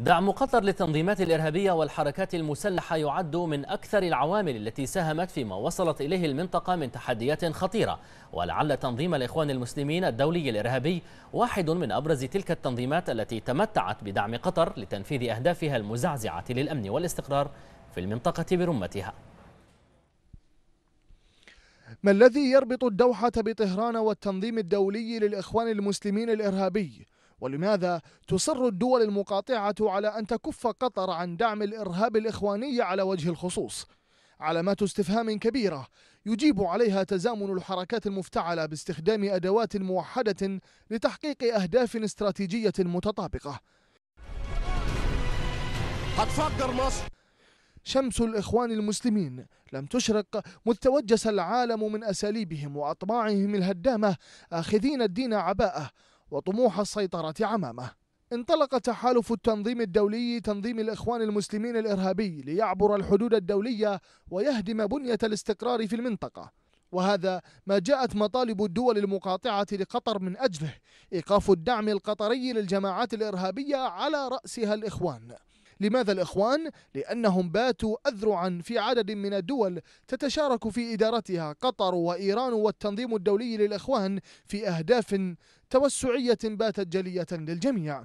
دعم قطر للتنظيمات الإرهابية والحركات المسلحة يعد من أكثر العوامل التي ساهمت فيما وصلت إليه المنطقة من تحديات خطيرة ولعل تنظيم الإخوان المسلمين الدولي الإرهابي واحد من أبرز تلك التنظيمات التي تمتعت بدعم قطر لتنفيذ أهدافها المزعزعة للأمن والاستقرار في المنطقة برمتها ما الذي يربط الدوحة بطهران والتنظيم الدولي للإخوان المسلمين الإرهابي؟ ولماذا تصر الدول المقاطعة على أن تكف قطر عن دعم الإرهاب الإخواني على وجه الخصوص؟ علامات استفهام كبيرة يجيب عليها تزامن الحركات المفتعلة باستخدام أدوات موحدة لتحقيق أهداف استراتيجية متطابقة هتفجر مصر شمس الإخوان المسلمين لم تشرق مذ توجس العالم من أساليبهم وأطماعهم الهدامة آخذين الدين عباءة وطموح السيطرة عمامه انطلق تحالف التنظيم الدولي تنظيم الإخوان المسلمين الإرهابي ليعبر الحدود الدولية ويهدم بنية الاستقرار في المنطقة وهذا ما جاءت مطالب الدول المقاطعة لقطر من أجله إيقاف الدعم القطري للجماعات الإرهابية على رأسها الإخوان لماذا الإخوان؟ لأنهم باتوا أذرعا في عدد من الدول تتشارك في إدارتها قطر وإيران والتنظيم الدولي للإخوان في أهداف توسعية باتت جلية للجميع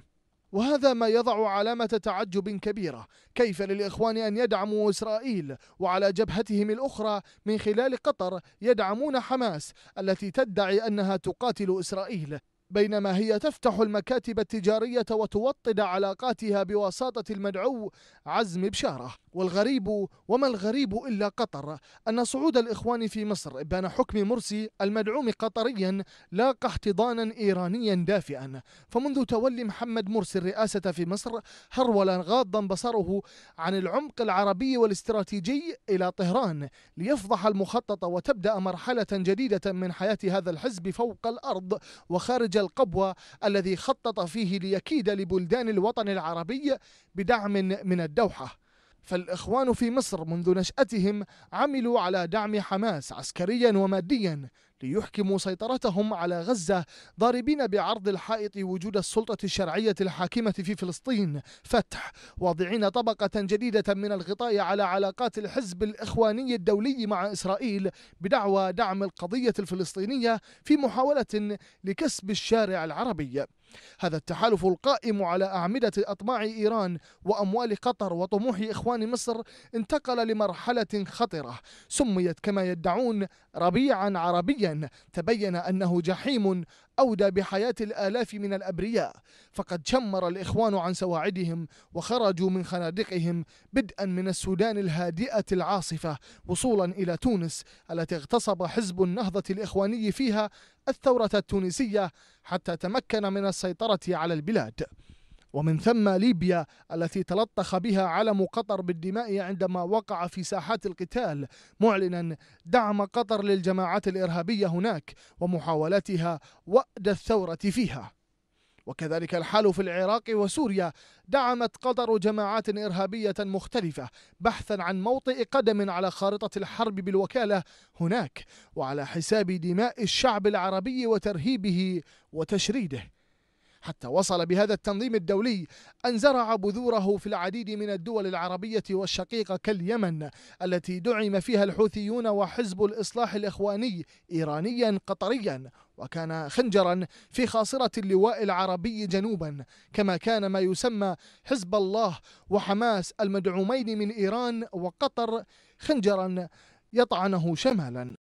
وهذا ما يضع علامة تعجب كبيرة كيف للإخوان أن يدعموا إسرائيل وعلى جبهتهم الأخرى من خلال قطر يدعمون حماس التي تدعي أنها تقاتل إسرائيل بينما هي تفتح المكاتب التجارية وتوطد علاقاتها بوساطة المدعو عزم بشارة والغريب وما الغريب إلا قطر أن صعود الإخوان في مصر إبان حكم مرسي المدعوم قطريا لاقى احتضانا إيرانيا دافئا فمنذ تولي محمد مرسي الرئاسة في مصر هرول غاضا بصره عن العمق العربي والاستراتيجي إلى طهران ليفضح المخطط وتبدأ مرحلة جديدة من حياة هذا الحزب فوق الأرض وخارج القبوة الذي خطط فيه ليكيد لبلدان الوطن العربي بدعم من الدوحة فالإخوان في مصر منذ نشأتهم عملوا على دعم حماس عسكريا وماديا ليحكموا سيطرتهم على غزة ضاربين بعرض الحائط وجود السلطة الشرعية الحاكمة في فلسطين فتح واضعين طبقة جديدة من الغطاء على علاقات الحزب الإخواني الدولي مع إسرائيل بدعوى دعم القضية الفلسطينية في محاولة لكسب الشارع العربي هذا التحالف القائم على أعمدة أطماع إيران وأموال قطر وطموح إخوان مصر انتقل لمرحلة خطرة سميت كما يدعون ربيعا عربيا تبين أنه جحيم أودى بحياة الآلاف من الأبرياء فقد شمر الإخوان عن سواعدهم وخرجوا من خنادقهم بدءا من السودان الهادئة العاصفة وصولا إلى تونس التي اغتصب حزب النهضة الإخواني فيها الثورة التونسية حتى تمكن من السيطرة على البلاد ومن ثم ليبيا التي تلطخ بها علم قطر بالدماء عندما وقع في ساحات القتال معلنا دعم قطر للجماعات الإرهابية هناك ومحاولاتها وأد الثورة فيها وكذلك الحال في العراق وسوريا دعمت قطر جماعات إرهابية مختلفة بحثا عن موطئ قدم على خارطة الحرب بالوكالة هناك وعلى حساب دماء الشعب العربي وترهيبه وتشريده حتى وصل بهذا التنظيم الدولي أن زرع بذوره في العديد من الدول العربية والشقيقة كاليمن التي دعم فيها الحوثيون وحزب الإصلاح الإخواني إيرانيا قطريا وكان خنجرا في خاصرة اللواء العربي جنوبا كما كان ما يسمى حزب الله وحماس المدعومين من إيران وقطر خنجرا يطعنه شمالا